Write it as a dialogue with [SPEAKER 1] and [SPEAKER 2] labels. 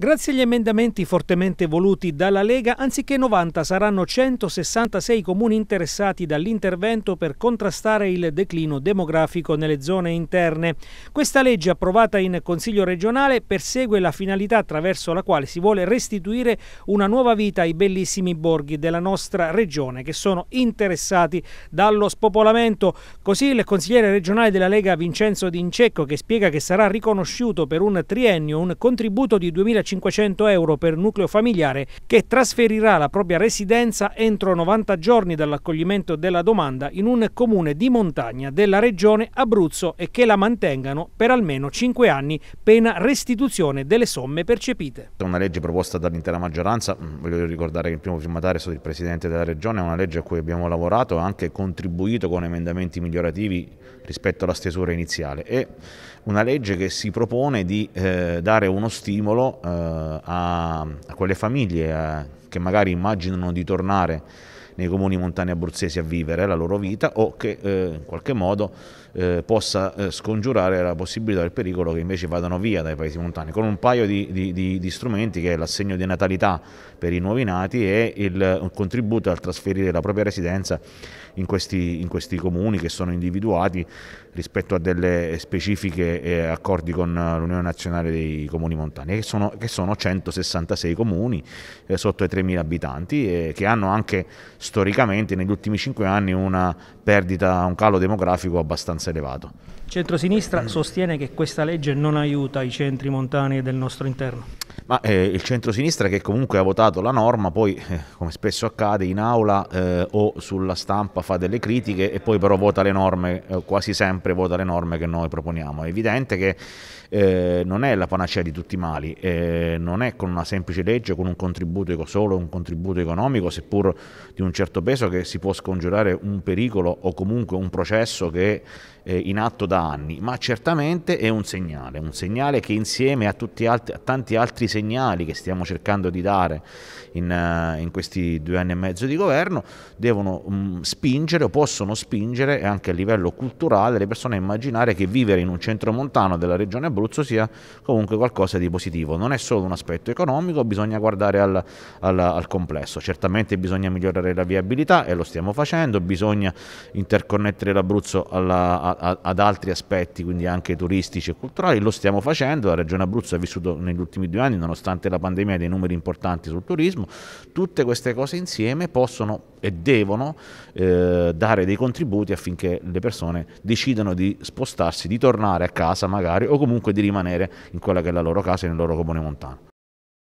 [SPEAKER 1] Grazie agli emendamenti fortemente voluti dalla Lega, anziché 90 saranno 166 comuni interessati dall'intervento per contrastare il declino demografico nelle zone interne. Questa legge approvata in Consiglio regionale persegue la finalità attraverso la quale si vuole restituire una nuova vita ai bellissimi borghi della nostra regione che sono interessati dallo spopolamento. Così il consigliere regionale della Lega Vincenzo D'Incecco che spiega che sarà riconosciuto per un triennio un contributo di 2500 1.500 euro per nucleo familiare che trasferirà la propria residenza entro 90 giorni dall'accoglimento della domanda in un comune di montagna della regione Abruzzo e che la mantengano per almeno 5 anni, pena restituzione delle somme percepite.
[SPEAKER 2] È una legge proposta dall'intera maggioranza, mm, voglio ricordare che il primo firmatario è stato il Presidente della Regione, è una legge a cui abbiamo lavorato e anche contribuito con emendamenti migliorativi rispetto alla stesura iniziale e una legge che si propone di eh, dare uno stimolo eh, a, a, quelle famiglie eh, che magari immaginano di tornare nei comuni montani abruzzesi a vivere la loro vita o che eh, in qualche modo eh, possa eh, scongiurare la possibilità del pericolo che invece vadano via dai paesi montani, con un paio di, di, di, di strumenti che è l'assegno di natalità per i nuovi nati e il, contributo al trasferire la propria residenza in questi, in questi, comuni che sono individuati rispetto a delle specifiche eh, accordi con l'Unione Nazionale dei Comuni Montani, che sono, che sono 166 comuni eh, sotto i 3.000 abitanti e eh, che hanno anche storicamente negli ultimi cinque anni una perdita, un calo demografico abbastanza elevato.
[SPEAKER 1] Centrosinistra sostiene che questa legge non aiuta i centri montani del nostro interno.
[SPEAKER 2] Ma eh, il centrosinistra che comunque ha votato la norma, poi eh, come spesso accade in aula eh, o sulla stampa fa delle critiche e poi però vota le norme, eh, quasi sempre vota le norme che noi proponiamo. È evidente che eh, non è la panacea di tutti i mali, eh, non è con una semplice legge, con un contributo solo, un contributo economico, seppur di un certo peso, che si può scongiurare un pericolo o comunque un processo che è in atto da anni, ma certamente è un segnale, un segnale che insieme a, altri, a tanti altri segnali segnali che stiamo cercando di dare in, eh, in questi due anni e mezzo di governo devono mh, mm, spingere o possono spingere anche a livello culturale le persone a immaginare che vivere in un centro montano della regione Abruzzo sia comunque qualcosa di positivo. Non è solo un aspetto economico, bisogna guardare al, al, al complesso. Certamente bisogna migliorare la viabilità e lo stiamo facendo, bisogna interconnettere l'Abruzzo alla, a, a, ad altri aspetti, quindi anche turistici e culturali, lo stiamo facendo, la regione Abruzzo ha vissuto negli ultimi due anni non nonostante la pandemia dei numeri importanti sul turismo, tutte queste cose insieme possono e devono eh, dare dei contributi affinché le persone decidano di spostarsi, di tornare a casa magari o comunque di rimanere in quella che è la loro casa, nel loro comune montano.